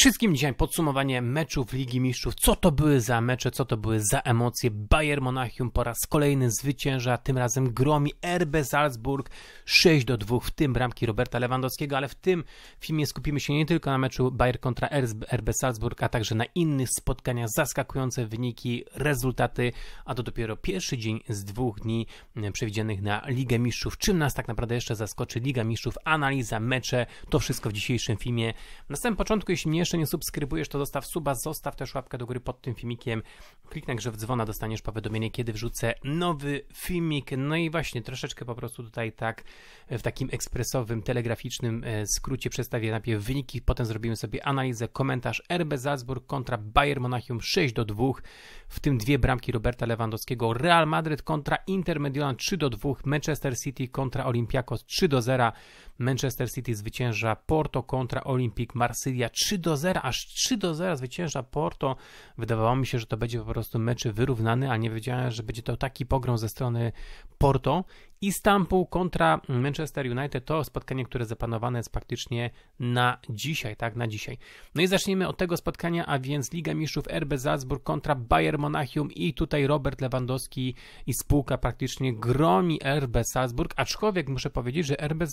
wszystkim, dzisiaj podsumowanie meczów Ligi Mistrzów. Co to były za mecze, co to były za emocje. Bayern Monachium po raz kolejny zwycięża, tym razem gromi RB Salzburg 6 do 2, w tym bramki Roberta Lewandowskiego, ale w tym filmie skupimy się nie tylko na meczu Bayern kontra RB Salzburg, a także na innych spotkaniach, zaskakujące wyniki, rezultaty, a to dopiero pierwszy dzień z dwóch dni e, przewidzianych na Ligę Mistrzów. Czym nas tak naprawdę jeszcze zaskoczy Liga Mistrzów, analiza, mecze, to wszystko w dzisiejszym filmie. Na samym początku, jeśli mnie jeszcze nie subskrybujesz, to zostaw suba, zostaw też łapkę do góry pod tym filmikiem. Kliknij grze w dzwona, dostaniesz powiadomienie, kiedy wrzucę nowy filmik. No i właśnie, troszeczkę po prostu tutaj tak w takim ekspresowym, telegraficznym e, skrócie przedstawię najpierw wyniki, potem zrobimy sobie analizę, komentarz RB Salzburg kontra Bayern Monachium 6 do 2, w tym dwie bramki Roberta Lewandowskiego, Real Madrid kontra Inter Mediolan 3 do 2, Manchester City kontra Olympiakos 3 do 0, Manchester City zwycięża Porto kontra Olympique Marsylia 3 do 0, aż 3 do 0 zwycięża Porto. Wydawało mi się, że to będzie po prostu mecz wyrównany, a nie wiedziałem, że będzie to taki pogrom ze strony Porto Istanbul kontra Manchester United to spotkanie, które zapanowane jest praktycznie na dzisiaj, tak, na dzisiaj. No i zaczniemy od tego spotkania, a więc Liga Mistrzów RB Salzburg kontra Bayern Monachium i tutaj Robert Lewandowski i spółka praktycznie gromi RB Salzburg, aczkolwiek muszę powiedzieć, że RB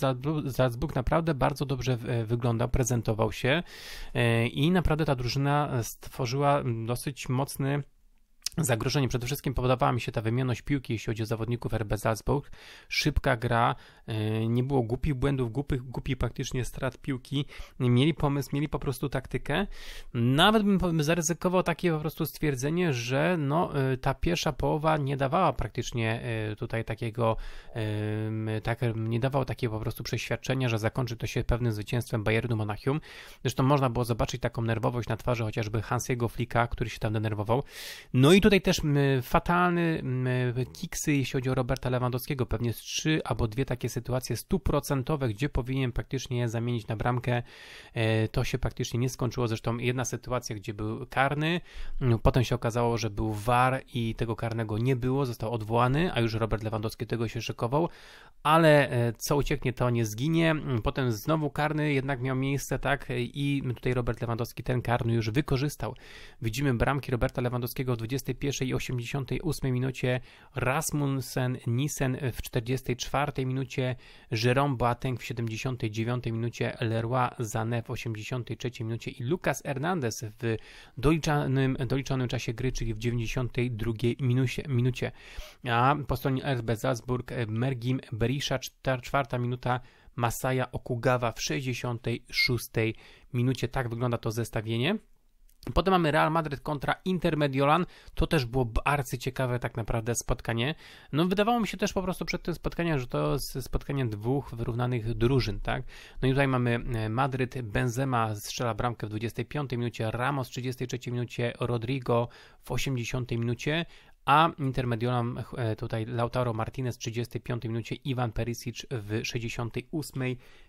Salzburg naprawdę bardzo dobrze e, wyglądał, prezentował się e, i naprawdę ta drużyna stworzyła dosyć mocny Zagrożeniem przede wszystkim podobała mi się ta wymienność piłki, jeśli chodzi o zawodników RB Salzburg. Szybka gra, e, nie było głupich błędów, głupich, głupich praktycznie strat piłki. Mieli pomysł, mieli po prostu taktykę. Nawet bym zaryzykował takie po prostu stwierdzenie, że no, e, ta pierwsza połowa nie dawała praktycznie e, tutaj takiego, tak, nie dawało takiego po prostu przeświadczenia, że zakończy to się pewnym zwycięstwem Bayernu Monachium. Zresztą można było zobaczyć taką nerwowość na twarzy chociażby Hansiego Flika, który się tam denerwował. No i tutaj też fatalny kiksy, jeśli chodzi o Roberta Lewandowskiego, pewnie z trzy albo dwie takie sytuacje stuprocentowe, gdzie powinien praktycznie zamienić na bramkę. E, to się praktycznie nie skończyło, zresztą jedna sytuacja, gdzie był karny, no, potem się okazało, że był war i tego karnego nie było, został odwołany, a już Robert Lewandowski tego się szykował, ale e, co ucieknie, to nie zginie. Potem znowu karny jednak miał miejsce, tak, i tutaj Robert Lewandowski ten karny już wykorzystał. Widzimy bramki Roberta Lewandowskiego w 20 pierwszej i 88 minucie, Rasmussen Nissen w 44 minucie, Jerome Boateng w 79 minucie, Leroy Zane w 83 minucie i Lucas Hernandez w doliczanym, doliczonym czasie gry, czyli w 92 minucie. minucie. A po stronie RB Salzburg e, Mergim Berisha 4 minuta, Masaya Okugawa w 66 minucie. Tak wygląda to zestawienie. Potem mamy Real Madrid kontra Intermediolan. To też było ciekawe tak naprawdę spotkanie. No wydawało mi się też po prostu przed tym spotkaniem, że to jest spotkanie dwóch wyrównanych drużyn, tak? No i tutaj mamy e, Madryt, Benzema strzela bramkę w 25 minucie, Ramos w 33 minucie, Rodrigo w 80 minucie, a Intermediolan e, tutaj Lautaro Martinez w 35 minucie, Iwan Perisic w 68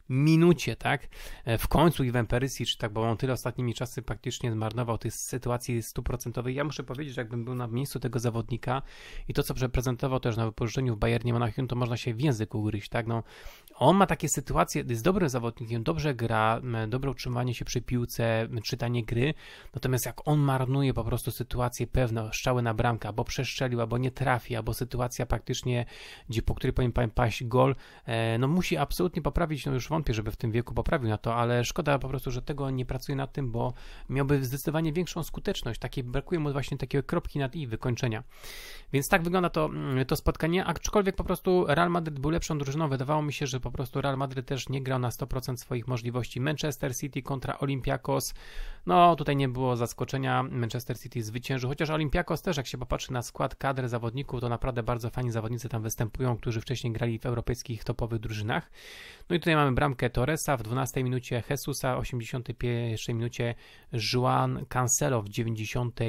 minucie, tak? E, w końcu Iwan Perisic, tak, bo on tyle ostatnimi czasy praktycznie zmarnował tej sytuacji stuprocentowej. Ja muszę powiedzieć, że jakbym był na miejscu tego zawodnika i to, co przeprezentował też na wypożyczeniu w Bayernie Monachium, to można się w języku ugryźć, tak? No, on ma takie sytuacje, jest dobrym zawodnikiem, dobrze gra, dobre utrzymanie się przy piłce, czytanie gry, natomiast jak on marnuje po prostu sytuacje pewne, strzały na bramkę, albo przestrzelił, albo nie trafi, albo sytuacja praktycznie, gdzie po której powinien paść gol, e, no musi absolutnie poprawić, no już wątpię, żeby w tym wieku poprawił na to, ale szkoda po prostu, że tego nie pracuje nad tym, bo miałby zdecydowanie większą skuteczność. Takiej, brakuje mu właśnie takiej kropki nad i wykończenia. Więc tak wygląda to, mm, to spotkanie, aczkolwiek po prostu Real Madrid był lepszą drużyną. Wydawało mi się, że po prostu Real Madrid też nie grał na 100% swoich możliwości. Manchester City kontra Olympiakos. No, tutaj nie było zaskoczenia. Manchester City zwyciężył, chociaż Olympiakos też, jak się popatrzy na skład kadry zawodników, to naprawdę bardzo fajni zawodnicy tam występują, którzy wcześniej grali w europejskich topowych drużynach. No i tutaj mamy bramkę bramkę Torresa, w 12 minucie Jesusa, w 81 minucie Juan Cancelo, w 90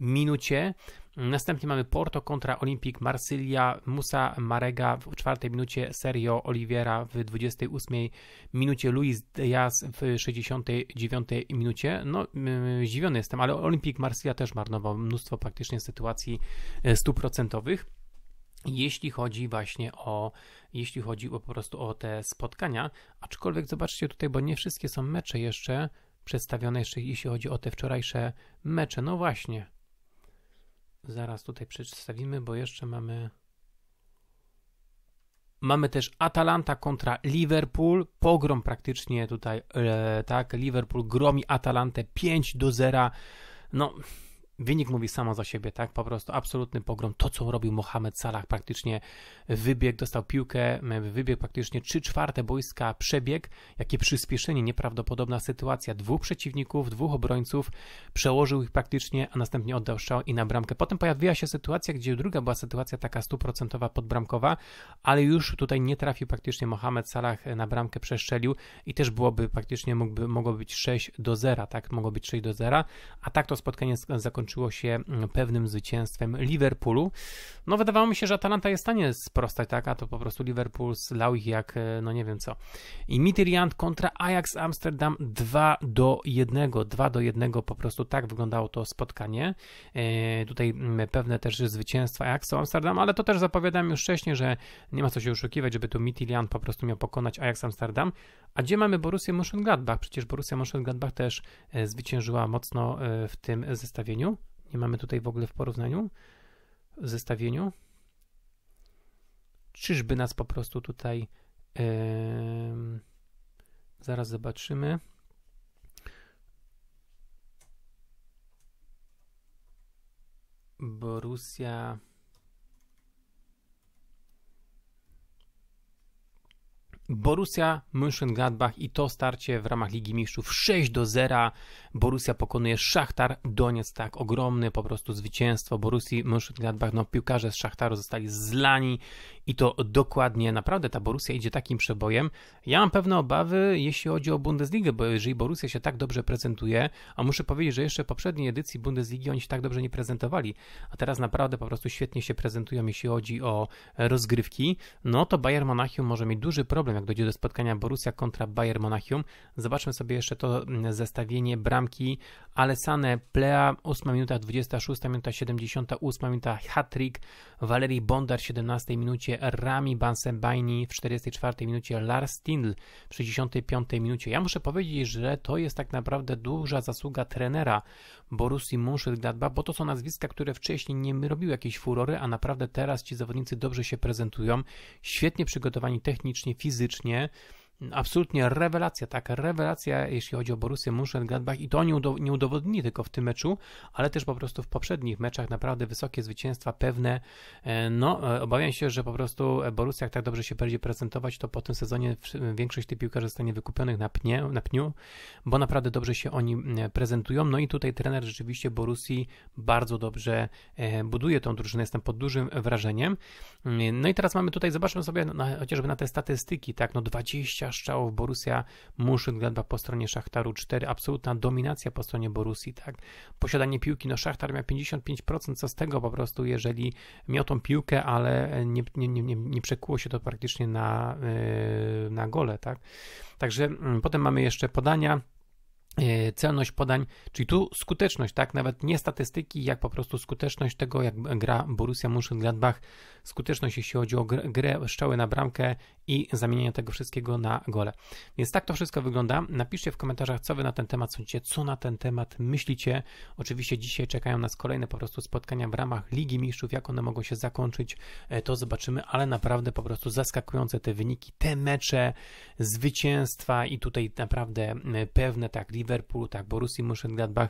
minucie. Następnie mamy Porto kontra Olympic Marsylia, Musa Marega w 4 minucie, Serio Oliveira w 28 minucie, Luis Diaz w 69 minucie. No, zdziwiony jestem, ale Olympic Marsylia też marnował mnóstwo praktycznie sytuacji e, stuprocentowych jeśli chodzi właśnie o, jeśli chodzi o po prostu o te spotkania, aczkolwiek zobaczcie tutaj, bo nie wszystkie są mecze jeszcze przedstawione, jeszcze jeśli chodzi o te wczorajsze mecze, no właśnie. Zaraz tutaj przedstawimy, bo jeszcze mamy... Mamy też Atalanta kontra Liverpool, pogrom praktycznie tutaj, e, tak, Liverpool gromi Atalantę 5 do 0, no... Wynik mówi samo za siebie, tak? Po prostu absolutny pogrom. To, co robił Mohamed Salah, praktycznie wybieg, dostał piłkę, wybieg praktycznie 3 czwarte boiska, przebieg. Jakie przyspieszenie, nieprawdopodobna sytuacja. Dwóch przeciwników, dwóch obrońców, przełożył ich praktycznie, a następnie oddał strzał i na bramkę. Potem pojawiła się sytuacja, gdzie druga była sytuacja taka stuprocentowa podbramkowa, ale już tutaj nie trafił praktycznie Mohamed Salah e, na bramkę, przeszczelił i też byłoby praktycznie, mógłby, mogło być 6 do 0, tak? Mogło być 6 do 0, a tak to spotkanie zakończyło zakończyło się mm, pewnym zwycięstwem Liverpoolu. No wydawało mi się, że Atalanta jest w stanie sprostać, tak? A to po prostu Liverpool zlał ich jak, e, no nie wiem co. I Mitteriant kontra Ajax Amsterdam 2 do 1. 2 do 1 po prostu tak wyglądało to spotkanie. E, tutaj mm, pewne też zwycięstwa Ajaxu Amsterdam, ale to też zapowiadam już wcześniej, że nie ma co się oszukiwać, żeby tu Mitteriant po prostu miał pokonać Ajax Amsterdam. A gdzie mamy Borussia Mönchengladbach? Przecież Borussia Mönchengladbach też e, zwyciężyła mocno w tym zestawieniu. Nie mamy tutaj w ogóle w porównaniu, w zestawieniu. Czyżby nas po prostu tutaj zaraz zobaczymy. Borussia Borussia Mönchengladbach i to starcie w ramach Ligi Mistrzów 6 do 0. Borussia pokonuje Szachtar Doniec, tak ogromne po prostu zwycięstwo Borussii Mönchengladbach. No piłkarze z Szachtaru zostali zlani i to dokładnie, naprawdę ta Borussia idzie takim przebojem. Ja mam pewne obawy, jeśli chodzi o Bundesligę, bo jeżeli Borussia się tak dobrze prezentuje, a muszę powiedzieć, że jeszcze poprzedniej edycji Bundesligi oni się tak dobrze nie prezentowali, a teraz naprawdę po prostu świetnie się prezentują, jeśli chodzi o e, rozgrywki, no to Bayern Monachium może mieć duży problem, jak dojdzie do spotkania Borussia kontra Bayern Monachium. Zobaczmy sobie jeszcze to zestawienie bramki Alessane Plea, 8 minuta, 26 minuta, 78 minuta, hat-trick, Valerii Bondar, 17 minucie, Rami Bansembajni w 44 minucie, Lars Tindl w 65 minucie. Ja muszę powiedzieć, że to jest tak naprawdę duża zasługa trenera Borusi Gladba, bo to są nazwiska, które wcześniej nie robiły jakiejś furory, a naprawdę teraz ci zawodnicy dobrze się prezentują, świetnie przygotowani technicznie, fizycznie, absolutnie rewelacja, taka rewelacja, jeśli chodzi o Borussię Mönchengladbach i to nie, udowodni nie udowodnili tylko w tym meczu, ale też po prostu w poprzednich meczach naprawdę wysokie zwycięstwa, pewne, e, no, e, obawiam się, że po prostu Borussia jak tak dobrze się będzie prezentować, to po tym sezonie większość tych piłkarzy zostanie wykupionych na, pnie, na pniu, bo naprawdę dobrze się oni e, prezentują, no i tutaj trener rzeczywiście Borussii bardzo dobrze buduje tą drużynę, jestem pod dużym wrażeniem, no i teraz mamy tutaj, zobaczmy sobie na, chociażby na te statystyki, tak, no 20 strzałów Borussia Mönchengladbach po stronie Szachtaru 4, absolutna dominacja po stronie Borusi, tak? Posiadanie piłki, no Szachtar miał 55%, co z tego po prostu, jeżeli miał tą piłkę, ale nie, nie, nie, nie przekuło się to praktycznie na, y, na gole, tak? Także mm, potem mamy jeszcze podania, E, celność podań, czyli tu skuteczność, tak, nawet nie statystyki, jak po prostu skuteczność tego, jak gra Borussia Mönchengladbach, skuteczność jeśli chodzi o grę, strzały na bramkę i zamienianie tego wszystkiego na gole. Więc tak to wszystko wygląda. Napiszcie w komentarzach, co wy na ten temat sądzicie, co na ten temat myślicie. Oczywiście dzisiaj czekają nas kolejne po prostu spotkania w ramach Ligi Mistrzów, jak one mogą się zakończyć, e, to zobaczymy, ale naprawdę po prostu zaskakujące te wyniki, te mecze, zwycięstwa i tutaj naprawdę e, pewne, tak, Liverpool, tak, Borussii Mönchengladbach.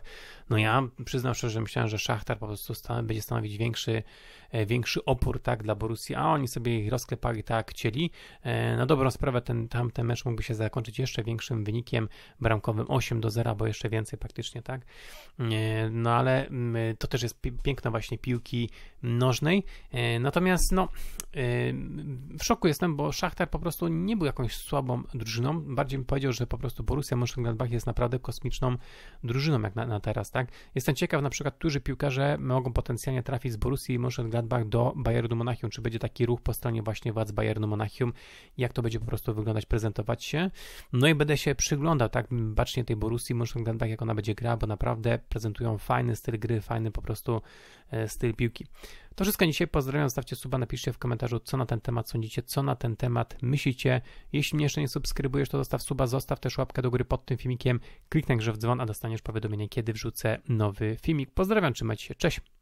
No ja przyznam szczerze, że myślałem, że Szachtar po prostu stan będzie stanowić większy E, większy opór tak, dla Borussii, a oni sobie ich rozklepali tak jak chcieli. E, na dobrą sprawę ten tamten mecz mógłby się zakończyć jeszcze większym wynikiem bramkowym 8 do 0, bo jeszcze więcej praktycznie, tak? E, no ale mm, to też jest piękno właśnie piłki nożnej. Natomiast no, w szoku jestem, bo Szachtar po prostu nie był jakąś słabą drużyną. Bardziej bym powiedział, że po prostu Borussia Mönchengladbach jest naprawdę kosmiczną drużyną jak na, na teraz, tak? Jestem ciekaw na przykład, którzy piłkarze mogą potencjalnie trafić z Borussii Mönchengladbach do Bayernu Monachium. Czy będzie taki ruch po stronie właśnie władz Bayernu Monachium? Jak to będzie po prostu wyglądać, prezentować się? No i będę się przyglądał tak bacznie tej Borussii Mönchengladbach, jak ona będzie grała, bo naprawdę prezentują fajny styl gry, fajny po prostu e, styl piłki. To wszystko dzisiaj. Pozdrawiam, stawcie suba, napiszcie w komentarzu, co na ten temat sądzicie, co na ten temat myślicie. Jeśli mnie jeszcze nie subskrybujesz, to zostaw suba, zostaw też łapkę do góry pod tym filmikiem, kliknij także w dzwon, a dostaniesz powiadomienie, kiedy wrzucę nowy filmik. Pozdrawiam, trzymajcie się, cześć!